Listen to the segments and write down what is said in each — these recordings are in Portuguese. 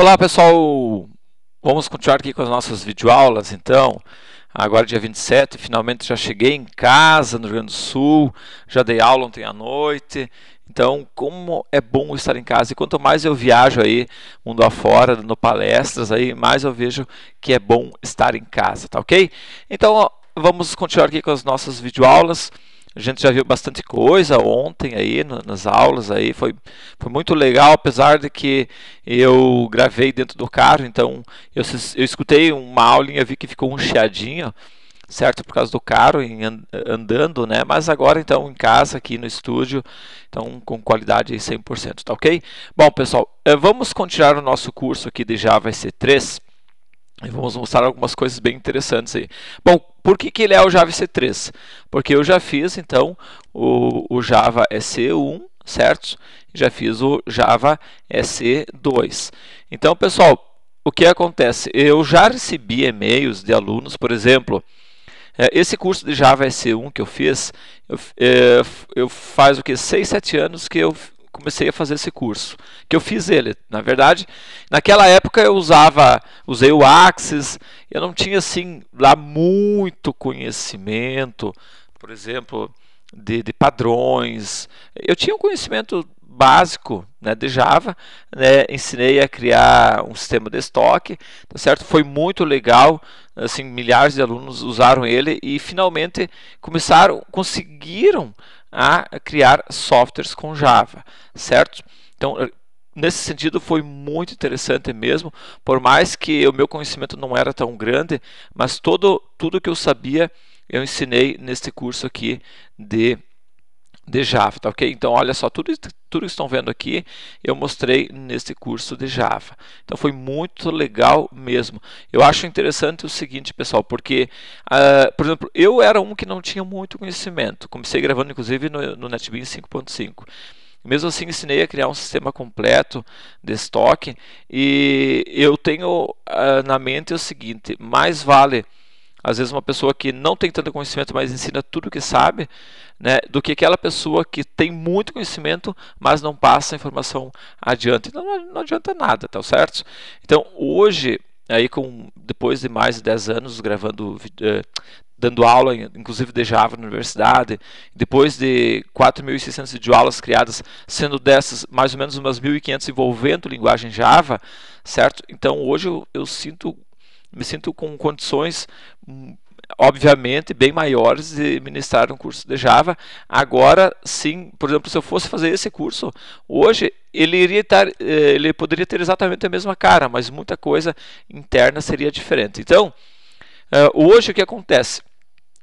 Olá pessoal, vamos continuar aqui com as nossas videoaulas então. Agora dia 27, finalmente já cheguei em casa no Rio Grande do Sul, já dei aula ontem à noite. Então, como é bom estar em casa e quanto mais eu viajo aí mundo afora, dando palestras aí, mais eu vejo que é bom estar em casa, tá OK? Então, ó, vamos continuar aqui com as nossas videoaulas. aulas a gente já viu bastante coisa ontem aí no, nas aulas aí, foi, foi muito legal, apesar de que eu gravei dentro do carro, então eu, eu escutei uma aulinha, vi que ficou um chiadinho, certo por causa do carro andando, né? Mas agora então em casa aqui no estúdio, então com qualidade 100%, tá OK? Bom, pessoal, eh, vamos continuar o nosso curso aqui de Java C3. E vamos mostrar algumas coisas bem interessantes aí. Bom, por que, que ele é o Java C3? Porque eu já fiz, então, o, o Java SC1, certo? Já fiz o Java SC2. Então, pessoal, o que acontece? Eu já recebi e-mails de alunos, por exemplo, é, esse curso de Java SC1 que eu fiz, eu, é, eu faz o que? 6, 7 anos que eu comecei a fazer esse curso, que eu fiz ele, na verdade. Naquela época eu usava, usei o Axis, eu não tinha assim lá muito conhecimento, por exemplo, de, de padrões. Eu tinha um conhecimento básico né, de Java, né, ensinei a criar um sistema de estoque, tá certo? Foi muito legal, assim milhares de alunos usaram ele e finalmente começaram, conseguiram a criar softwares com Java, certo? Então, eh, nesse sentido foi muito interessante mesmo, por mais que o meu conhecimento não era tão grande, mas todo tudo que eu sabia eu ensinei neste curso aqui de de Java, tá ok? Então, olha só, tudo, tudo que estão vendo aqui eu mostrei nesse curso de Java. Então, foi muito legal mesmo. Eu acho interessante o seguinte, pessoal, porque, uh, por exemplo, eu era um que não tinha muito conhecimento. Comecei gravando, inclusive, no, no NetBeans 5.5. Mesmo assim, ensinei a criar um sistema completo de estoque e eu tenho uh, na mente o seguinte, mais vale às vezes uma pessoa que não tem tanto conhecimento, mas ensina tudo o que sabe, né, do que aquela pessoa que tem muito conhecimento, mas não passa a informação adiante. Então não, adianta nada, tá certo? Então hoje, aí com depois de mais de 10 anos gravando eh, dando aula, inclusive de Java na universidade, depois de 4.600 videoaulas criadas, sendo dessas mais ou menos umas 1.500 envolvendo linguagem Java, certo? Então hoje eu, eu sinto me sinto com condições obviamente bem maiores de ministrar um curso de Java. Agora, sim, por exemplo, se eu fosse fazer esse curso hoje, ele iria estar, eh, ele poderia ter exatamente a mesma cara, mas muita coisa interna seria diferente. Então, eh, hoje o que acontece?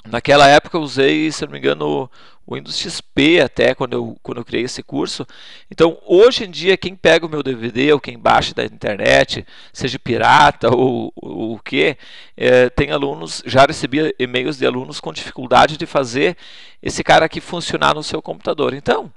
Naquela época eu usei, se não me engano, o Windows XP até quando eu, quando eu criei esse curso. Então, hoje em dia, quem pega o meu DVD ou quem baixa da internet, seja pirata ou, ou o que, é, tem alunos, já recebi e-mails de alunos com dificuldade de fazer esse cara aqui funcionar no seu computador. Então,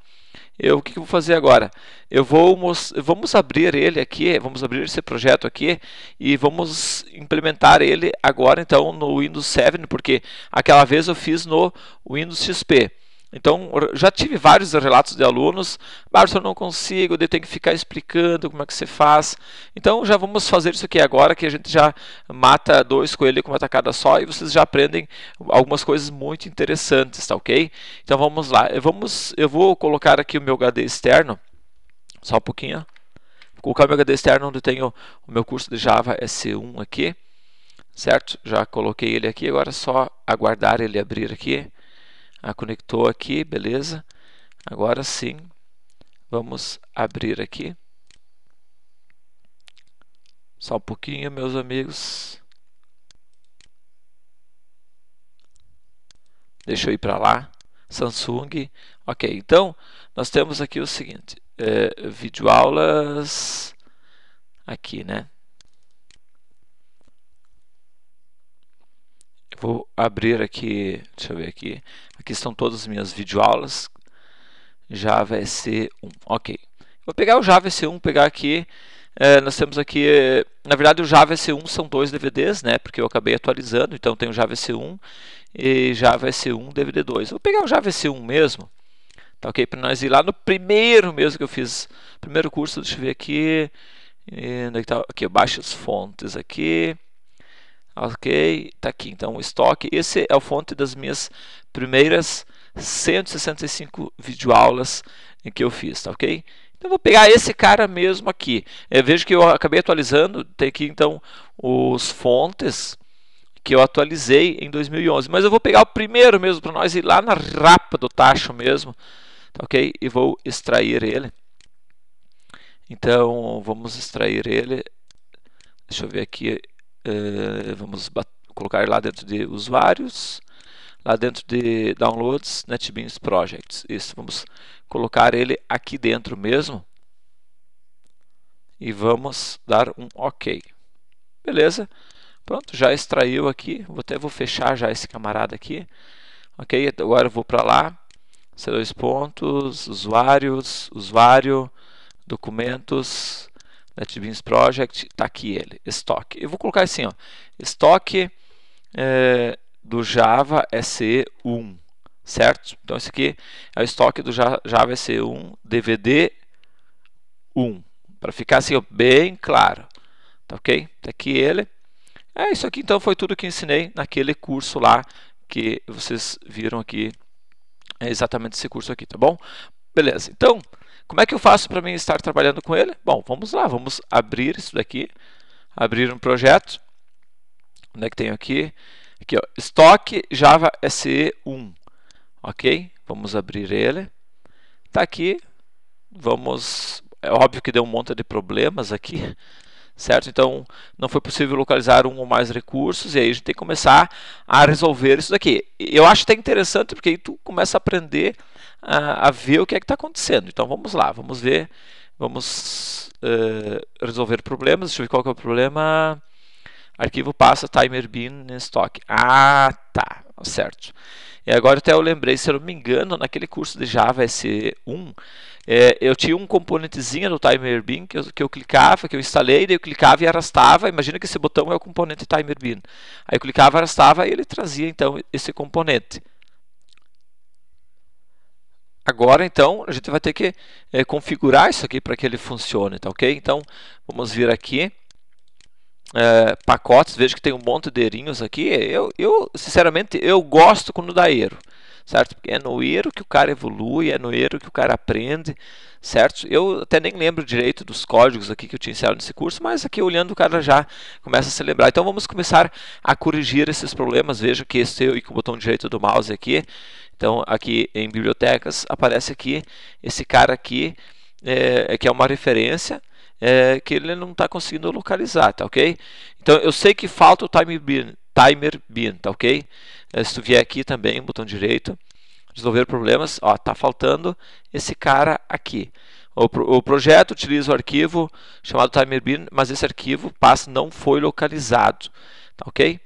eu, o que, que eu vou fazer agora? Eu vou vamos abrir ele aqui, vamos abrir esse projeto aqui e vamos implementar ele agora então no Windows 7, porque aquela vez eu fiz no Windows XP. Então, já tive vários relatos de alunos, ah, eu não consigo, eu tenho que ficar explicando como é que você faz. Então, já vamos fazer isso aqui agora, que a gente já mata dois coelhos com uma tacada só e vocês já aprendem algumas coisas muito interessantes, tá ok? Então, vamos lá. Eu, eh, vamos, eu vou colocar aqui o meu HD externo, só um pouquinho. Vou colocar o meu HD externo onde eu tenho o meu curso de Java S1 aqui, certo? Já coloquei ele aqui, agora é só aguardar ele abrir aqui a ah, conectou aqui, beleza? Agora sim, vamos abrir aqui. Só um pouquinho, meus amigos. Deixa eu ir para lá. Samsung. Ok, então nós temos aqui o seguinte: é, eh, vídeo aulas aqui, né? Vou abrir aqui, deixa eu ver aqui. Aqui estão todas as minhas videoaulas. Java EC1, ok. Vou pegar o Java EC1, pegar aqui. É, nós temos aqui, na verdade o Java EC1 são dois DVDs, né? Porque eu acabei atualizando, então tem o Java EC1 e Java EC1 DVD 2. Vou pegar o Java EC1 mesmo, tá ok? Para nós ir lá no primeiro mesmo que eu fiz, primeiro curso, deixa eu ver aqui. E onde é que tá? Aqui, baixa as fontes aqui. Ok, está aqui então o estoque. Esse é a fonte das minhas primeiras 165 videoaulas que eu fiz, tá ok? Então vou pegar esse cara mesmo aqui. Eu é, vejo que eu acabei atualizando, tem aqui então os fontes que eu atualizei em 2011. Mas eu vou pegar o primeiro mesmo para nós ir lá na rapa do tacho mesmo, tá ok? E vou extrair ele. Então vamos extrair ele. Deixa eu ver aqui eh, vamos colocar lá dentro de usuários, lá dentro de downloads, NetBeans Projects. Isso, vamos colocar ele aqui dentro mesmo e vamos dar um OK. Beleza? Pronto, já extraiu aqui. Vou até vou fechar já esse camarada aqui. Ok, agora eu vou para lá. C2 pontos, usuários, usuário, documentos, NetBeans né, Project, está aqui ele, estoque. Eu vou colocar assim, ó, estoque é, do Java SE1, é certo? Então esse aqui é o estoque do Java SE1 é DVD 1, para ficar assim ó, bem claro, tá ok? Está aqui ele. É isso aqui então foi tudo que ensinei naquele curso lá que vocês viram aqui, é exatamente esse curso aqui, tá bom? Beleza, então... Como é que eu faço para mim estar trabalhando com ele? Bom, vamos lá, vamos abrir isso daqui, abrir um projeto. Onde é que tenho aqui? Aqui, ó, Stock Java SE 1. Ok? Vamos abrir ele. Está aqui. Vamos. É óbvio que deu um monte de problemas aqui, certo? Então não foi possível localizar um ou mais recursos e aí a gente tem que começar a resolver isso daqui. Eu acho até interessante porque aí tu começa a aprender a, a ver o que é que está acontecendo. Então vamos lá, vamos ver, vamos uh, resolver problemas. Deixa eu ver qual que é o problema. Arquivo passa timer bin em estoque. Ah, tá, certo. E agora até eu lembrei, se eu não me engano, naquele curso de Java S1, é, eu tinha um componentezinho do timer bin que eu, que eu clicava, que eu instalei, daí eu clicava e arrastava. Imagina que esse botão é o componente timer bin. Aí eu clicava, arrastava e ele trazia então esse componente. Agora, então, a gente vai ter que é, configurar isso aqui para que ele funcione, tá ok? Então, vamos vir aqui, é, pacotes, vejo que tem um monte de erinhos aqui. Eu, eu, sinceramente, eu gosto quando dá erro, certo? Porque é no erro que o cara evolui, é no erro que o cara aprende, certo? Eu até nem lembro direito dos códigos aqui que eu tinha ensinado nesse curso, mas aqui olhando o cara já começa a se lembrar. Então, vamos começar a corrigir esses problemas. Vejo que esse eu e com o botão direito do mouse aqui, então, aqui em bibliotecas aparece aqui esse cara aqui, é, é que é uma referência, é, que ele não está conseguindo localizar, tá ok? Então, eu sei que falta o time bin, timer bin, tá ok? É, se tu vier aqui também, botão direito, resolver problemas, ó, está faltando esse cara aqui. O, pro, o projeto utiliza o arquivo chamado timer bin, mas esse arquivo pass não foi localizado, tá ok?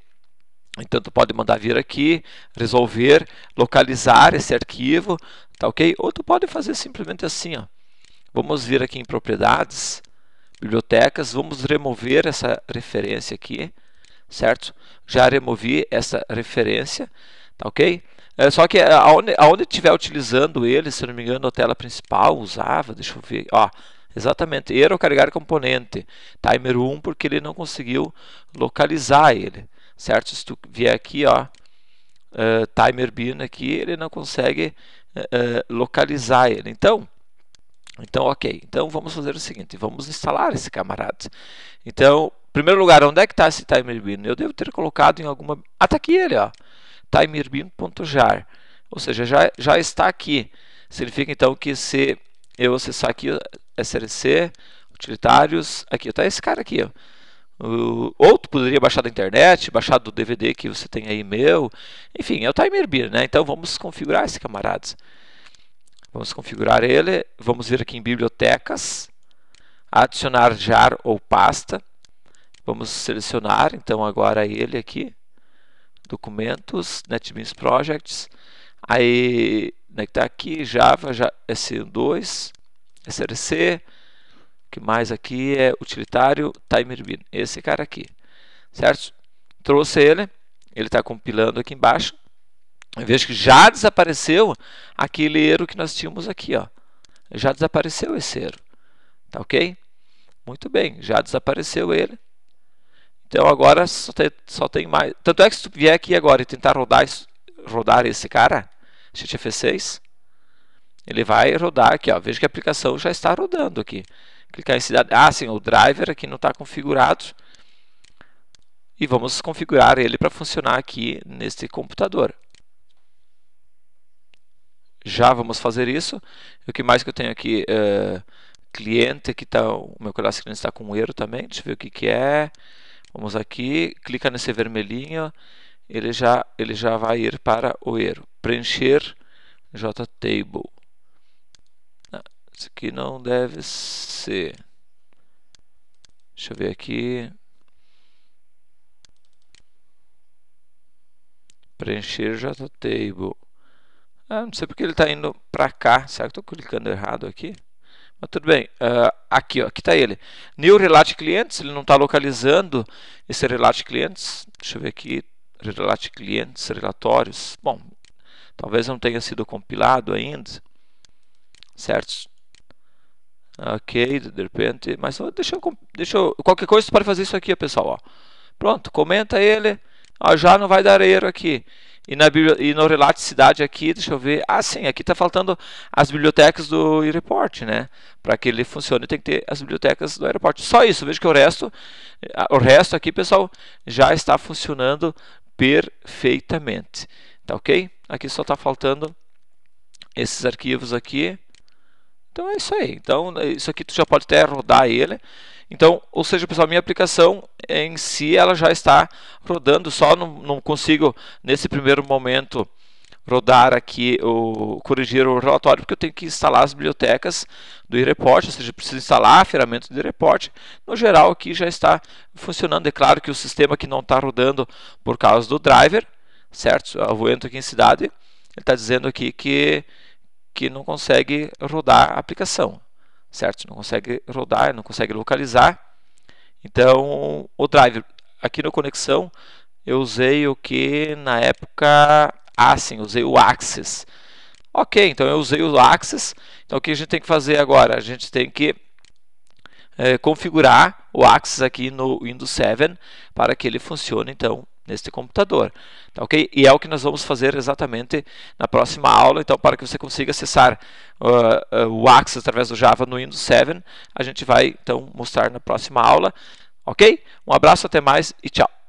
Então, tu pode mandar vir aqui, resolver, localizar esse arquivo, tá ok? Ou tu pode fazer simplesmente assim, ó. Vamos vir aqui em propriedades, bibliotecas, vamos remover essa referência aqui, certo? Já removi essa referência, tá ok? É, só que é, aonde, aonde estiver utilizando ele, se não me engano, a tela principal usava, deixa eu ver, ó, exatamente, erro carregar componente, timer 1, porque ele não conseguiu localizar ele certo? Se tu vier aqui, ó, uh, timer bin aqui, ele não consegue uh, localizar ele. Então, então, ok. Então, vamos fazer o seguinte, vamos instalar esse camarada. Então, em primeiro lugar, onde é que está esse timer bin? Eu devo ter colocado em alguma... Ah, tá aqui ele, ó. timerbin.jar. Ou seja, já, já está aqui. Significa, então, que se eu acessar aqui, SRC, utilitários, aqui está esse cara aqui, ó ou tu poderia baixar da internet, baixar do DVD que você tem aí meu. Enfim, é o Timer Beer, né? Então vamos configurar esse camaradas. Vamos configurar ele, vamos vir aqui em bibliotecas, adicionar jar ou pasta. Vamos selecionar então agora ele aqui, documentos, NetBeans Projects. Aí, né, que tá aqui Java, Java 2 SRC, que mais aqui é utilitário timer tá bin esse cara aqui, certo? Trouxe ele, ele está compilando aqui embaixo. Veja que já desapareceu aquele erro que nós tínhamos aqui, ó. Já desapareceu esse erro, tá ok? Muito bem, já desapareceu ele. Então agora só tem, só tem mais. Tanto é que se tu vier aqui agora e tentar rodar, rodar esse cara, Shift 6 ele vai rodar aqui, ó. Veja que a aplicação já está rodando aqui clicar em cidade. Ah, sim, o driver aqui não está configurado. E vamos configurar ele para funcionar aqui neste computador. Já vamos fazer isso. O que mais que eu tenho aqui? Uh, cliente, que está o meu cadastro cliente está com um erro também. Deixa eu ver o que, que é. Vamos aqui, clica nesse vermelhinho. Ele já, ele já vai ir para o erro. Preencher JTable. Isso aqui não deve ser. Deixa eu ver aqui. Preencher J tá table. Ah, não sei porque ele está indo para cá. Será que estou clicando errado aqui? Mas tudo bem. Uh, aqui, ó, aqui está ele. New Relate Clientes. Ele não está localizando esse Relate Clientes. Deixa eu ver aqui. Relate Clientes, relatórios. Bom, talvez não tenha sido compilado ainda. Certo? Ok, de repente. Mas deixa eu, deixa eu, Qualquer coisa você pode fazer isso aqui, pessoal. Ó. Pronto, comenta ele. já não vai dar erro aqui. E, na, e no relato de cidade aqui, deixa eu ver. Ah, sim, aqui está faltando as bibliotecas do e-report, né? Para que ele funcione, tem que ter as bibliotecas do aeroporto. Só isso, veja que o resto, o resto aqui, pessoal, já está funcionando perfeitamente. Tá ok? Aqui só está faltando esses arquivos aqui então é isso aí. Então né, isso aqui tu já pode até rodar ele. Então, ou seja, pessoal, minha aplicação em si ela já está rodando, só não, não consigo nesse primeiro momento rodar aqui, o, corrigir o relatório, porque eu tenho que instalar as bibliotecas do report. ou seja, preciso instalar a ferramenta do e-report. No geral, aqui já está funcionando. É claro que o sistema que não está rodando por causa do driver, certo? Eu vou entrar aqui em cidade, ele está dizendo aqui que que não consegue rodar a aplicação, certo? Não consegue rodar, não consegue localizar. Então, o driver aqui na conexão eu usei o que na época assim, sim, usei o Axis. Ok, então eu usei o Axis. Então o que a gente tem que fazer agora? A gente tem que é, configurar o Axis aqui no Windows 7 para que ele funcione então neste computador. Tá, ok? E é o que nós vamos fazer exatamente na próxima aula. Então, para que você consiga acessar uh, uh, o Axis através do Java no Windows 7, a gente vai então mostrar na próxima aula. Ok? Um abraço, até mais e tchau!